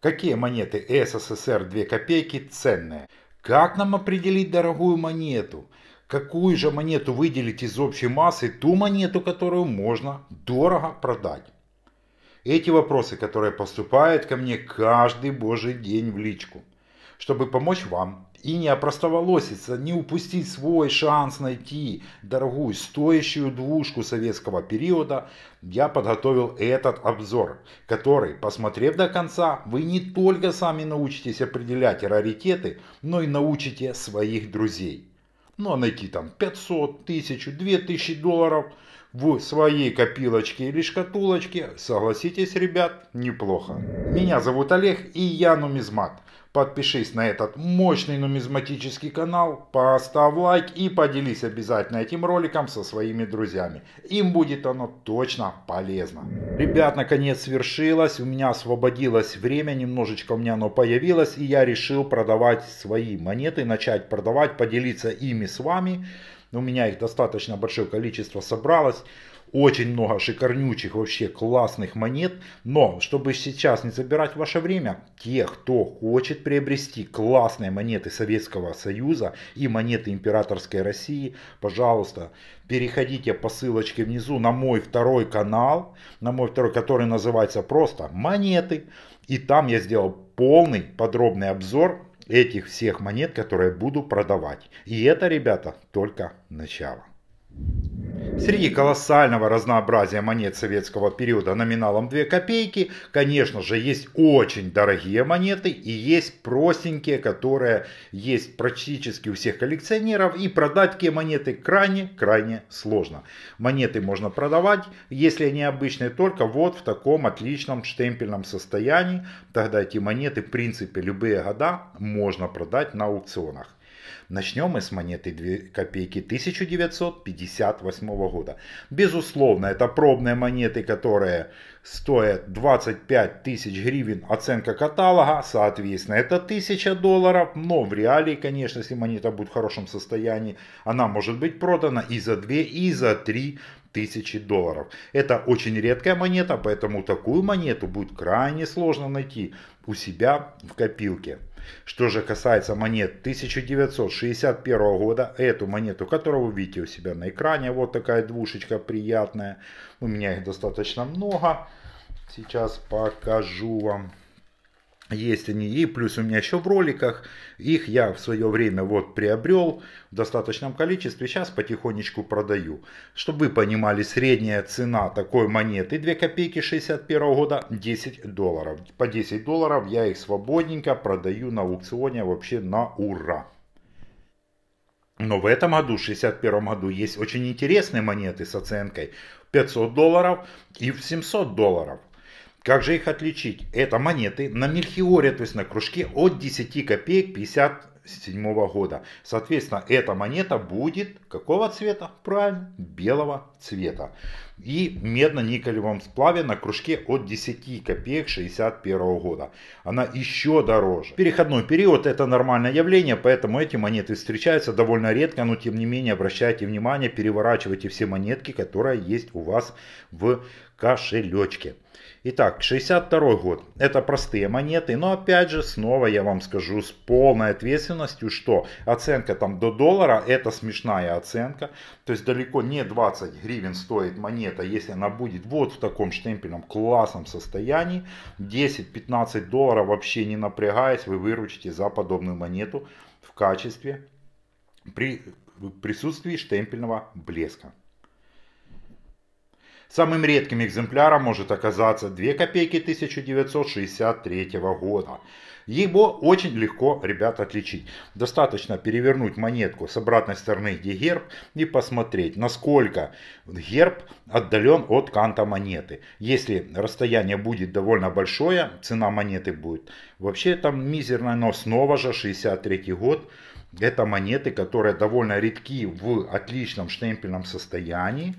Какие монеты СССР 2 копейки ценные? Как нам определить дорогую монету? Какую же монету выделить из общей массы, ту монету, которую можно дорого продать? Эти вопросы, которые поступают ко мне каждый божий день в личку чтобы помочь вам и не опростоволоситься, не упустить свой шанс найти дорогую, стоящую двушку советского периода, я подготовил этот обзор, который, посмотрев до конца, вы не только сами научитесь определять раритеты, но и научите своих друзей. Ну а найти там 500, 1000, 2000 долларов – в своей копилочке или шкатулочке, согласитесь, ребят, неплохо. Меня зовут Олег и я нумизмат. Подпишись на этот мощный нумизматический канал, поставь лайк и поделись обязательно этим роликом со своими друзьями. Им будет оно точно полезно. Ребят, наконец свершилось, у меня освободилось время, немножечко у меня оно появилось, и я решил продавать свои монеты, начать продавать, поделиться ими с вами. Ну, у меня их достаточно большое количество собралось. Очень много шикарнючих, вообще классных монет. Но, чтобы сейчас не забирать ваше время, те, кто хочет приобрести классные монеты Советского Союза и монеты Императорской России, пожалуйста, переходите по ссылочке внизу на мой второй канал, на мой второй, который называется просто «Монеты». И там я сделал полный подробный обзор этих всех монет, которые буду продавать. И это, ребята, только начало. Среди колоссального разнообразия монет советского периода номиналом 2 копейки, конечно же, есть очень дорогие монеты и есть простенькие, которые есть практически у всех коллекционеров. И продать такие монеты крайне-крайне сложно. Монеты можно продавать, если они обычные, только вот в таком отличном штемпельном состоянии. Тогда эти монеты, в принципе, любые года можно продать на аукционах. Начнем мы с монеты 2 копейки 1958 года. Безусловно, это пробные монеты, которые стоят 25 тысяч гривен. Оценка каталога, соответственно, это 1000 долларов. Но в реалии, конечно, если монета будет в хорошем состоянии, она может быть продана и за 2, и за 3 тысячи долларов. Это очень редкая монета, поэтому такую монету будет крайне сложно найти у себя в копилке. Что же касается монет 1961 года, эту монету, которую вы видите у себя на экране, вот такая двушечка приятная. У меня их достаточно много. Сейчас покажу вам есть они, и плюс у меня еще в роликах, их я в свое время вот приобрел в достаточном количестве, сейчас потихонечку продаю. Чтобы вы понимали, средняя цена такой монеты 2 копейки 61 года 10 долларов. По 10 долларов я их свободненько продаю на аукционе вообще на ура. Но в этом году, в 61 году, есть очень интересные монеты с оценкой 500 долларов и в 700 долларов. Как же их отличить? Это монеты на мельхиоре, то есть на кружке от 10 копеек 57 года. Соответственно, эта монета будет какого цвета? Правильно, белого цвета и медно-никелевом сплаве на кружке от 10 копеек 61 года. Она еще дороже. Переходной период это нормальное явление, поэтому эти монеты встречаются довольно редко, но тем не менее обращайте внимание, переворачивайте все монетки, которые есть у вас в кошелечке. Итак, 62 год. Это простые монеты, но опять же, снова я вам скажу с полной ответственностью, что оценка там до доллара, это смешная оценка. То есть далеко не 20 гривен стоит монета монета, если она будет вот в таком штемпельном классном состоянии, 10-15 долларов вообще не напрягаясь, вы выручите за подобную монету в качестве при присутствии штемпельного блеска. Самым редким экземпляром может оказаться 2 копейки 1963 года. Его очень легко, ребят, отличить. Достаточно перевернуть монетку с обратной стороны, где герб, и посмотреть, насколько герб отдален от канта монеты. Если расстояние будет довольно большое, цена монеты будет вообще там мизерная, но снова же 63 год. Это монеты, которые довольно редки в отличном штемпельном состоянии.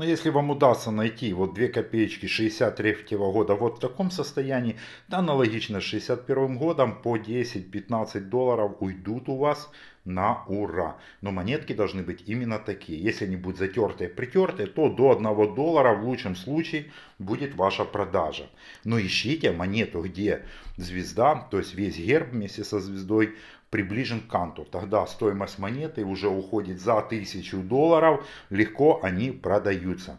Но ну, если вам удастся найти вот 2 копеечки 63 -го года вот в таком состоянии, то аналогично с 61 годом по 10-15 долларов уйдут у вас на ура. Но монетки должны быть именно такие. Если они будут затертые, притертые, то до 1 доллара в лучшем случае будет ваша продажа. Но ищите монету, где звезда, то есть весь герб вместе со звездой приближен к Канту. Тогда стоимость монеты уже уходит за 1000 долларов, легко они продаются.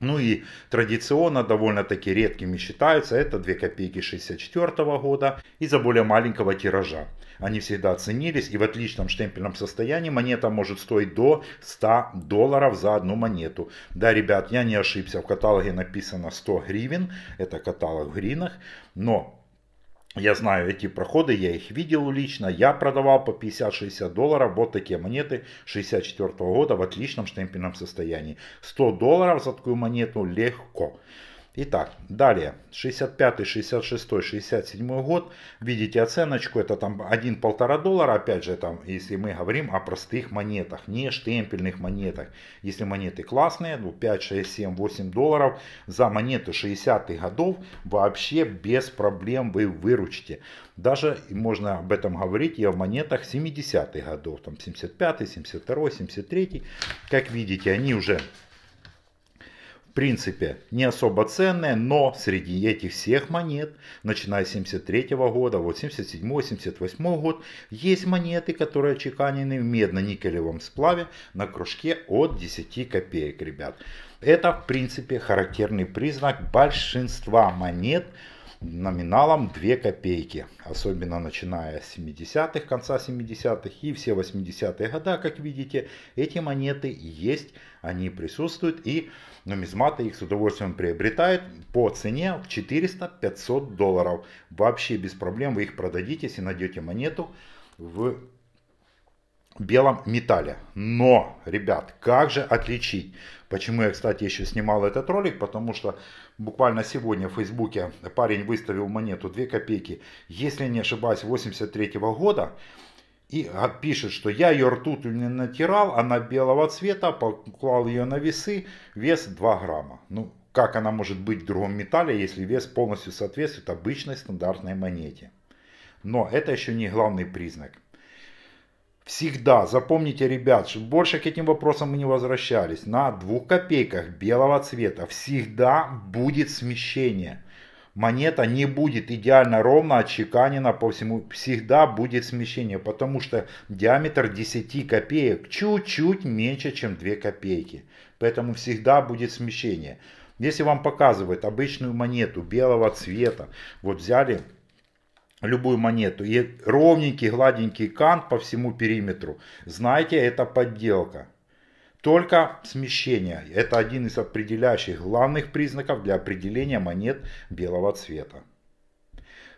Ну и традиционно довольно-таки редкими считаются это 2 копейки 64 года из-за более маленького тиража. Они всегда ценились и в отличном штемпельном состоянии монета может стоить до 100 долларов за одну монету. Да, ребят, я не ошибся, в каталоге написано 100 гривен, это каталог в гринах, но я знаю эти проходы, я их видел лично. Я продавал по 50-60 долларов вот такие монеты 64 года в отличном штемпельном состоянии. 100 долларов за такую монету легко. Итак, далее, 65, 66, 67 год, видите оценочку, это там 1-1,5 доллара, опять же, там, если мы говорим о простых монетах, не штемпельных монетах. Если монеты классные, ну, 5, 6, 7, 8 долларов, за монеты 60-х годов вообще без проблем вы выручите. Даже можно об этом говорить и о монетах 70-х годов, там 75, 72, 73. Как видите, они уже в принципе, не особо ценные, но среди этих всех монет, начиная с 73 года, вот 77 78 год, есть монеты, которые чеканены в медно-никелевом сплаве на кружке от 10 копеек, ребят. Это, в принципе, характерный признак большинства монет, номиналом 2 копейки, особенно начиная с 70-х, конца 70-х и все 80-е годы, как видите, эти монеты есть, они присутствуют и нумизматы их с удовольствием приобретают по цене в 400-500 долларов. Вообще без проблем вы их продадите, если найдете монету в белом металле. Но, ребят, как же отличить? Почему я, кстати, еще снимал этот ролик, потому что буквально сегодня в Фейсбуке парень выставил монету 2 копейки, если не ошибаюсь, 83 -го года. И пишет, что я ее ртутью не натирал, она белого цвета, поклал ее на весы, вес 2 грамма. Ну, как она может быть в другом металле, если вес полностью соответствует обычной стандартной монете. Но это еще не главный признак. Всегда запомните, ребят, что больше к этим вопросам мы не возвращались. На двух копейках белого цвета всегда будет смещение. Монета не будет идеально ровно отчеканена по всему. Всегда будет смещение, потому что диаметр 10 копеек чуть-чуть меньше, чем 2 копейки. Поэтому всегда будет смещение. Если вам показывают обычную монету белого цвета, вот взяли любую монету. И ровненький, гладенький кант по всему периметру. Знаете, это подделка. Только смещение. Это один из определяющих главных признаков для определения монет белого цвета.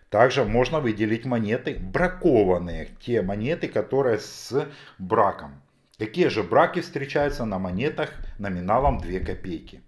Также можно выделить монеты бракованные, те монеты, которые с браком. Какие же браки встречаются на монетах номиналом 2 копейки?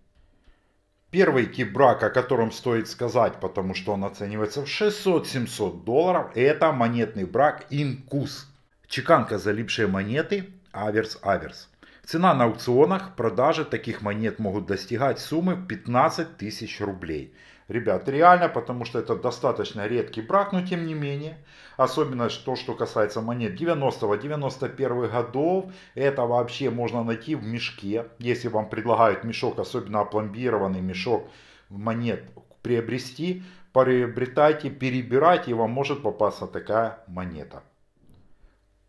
Первый кибрак, о котором стоит сказать, потому что он оценивается в 600-700 долларов, это монетный брак Инкус. Чеканка залипшие монеты, аверс-аверс. Цена на аукционах продажи таких монет могут достигать суммы 15 тысяч рублей. Ребят, реально, потому что это достаточно редкий брак, но тем не менее. Особенно то, что касается монет 90-91 годов, это вообще можно найти в мешке. Если вам предлагают мешок, особенно опломбированный мешок монет приобрести, приобретайте, перебирайте, и вам может попасться такая монета.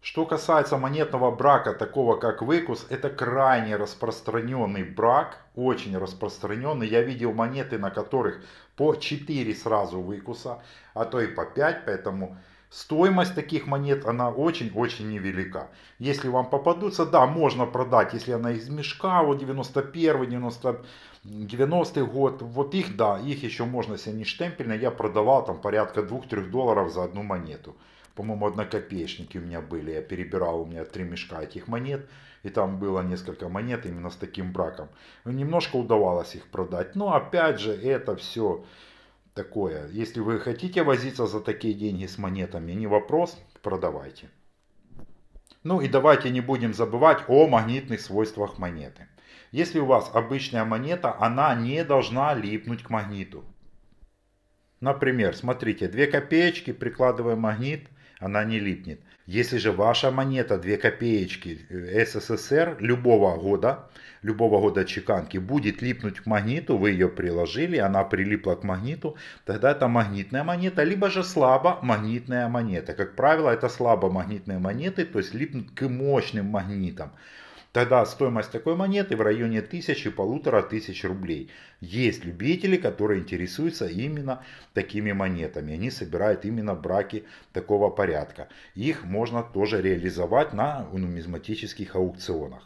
Что касается монетного брака, такого как выкус, это крайне распространенный брак, очень распространенный. Я видел монеты, на которых по 4 сразу выкуса, а то и по 5, поэтому стоимость таких монет, она очень-очень невелика. Если вам попадутся, да, можно продать, если она из мешка, вот 91 90 90 год, вот их, да, их еще можно, если не штемпельные, я продавал там порядка 2-3 долларов за одну монету по-моему, однокопеечники у меня были. Я перебирал, у меня три мешка этих монет. И там было несколько монет именно с таким браком. Немножко удавалось их продать. Но опять же, это все такое. Если вы хотите возиться за такие деньги с монетами, не вопрос, продавайте. Ну и давайте не будем забывать о магнитных свойствах монеты. Если у вас обычная монета, она не должна липнуть к магниту. Например, смотрите, 2 копеечки, прикладываем магнит – она не липнет. Если же ваша монета 2 копеечки э, СССР любого года, любого года чеканки будет липнуть к магниту, вы ее приложили, она прилипла к магниту, тогда это магнитная монета, либо же слабо магнитная монета. Как правило, это слабо магнитные монеты, то есть липнут к мощным магнитам. Тогда стоимость такой монеты в районе 1000-1500 рублей. Есть любители, которые интересуются именно такими монетами. Они собирают именно браки такого порядка. Их можно тоже реализовать на нумизматических аукционах.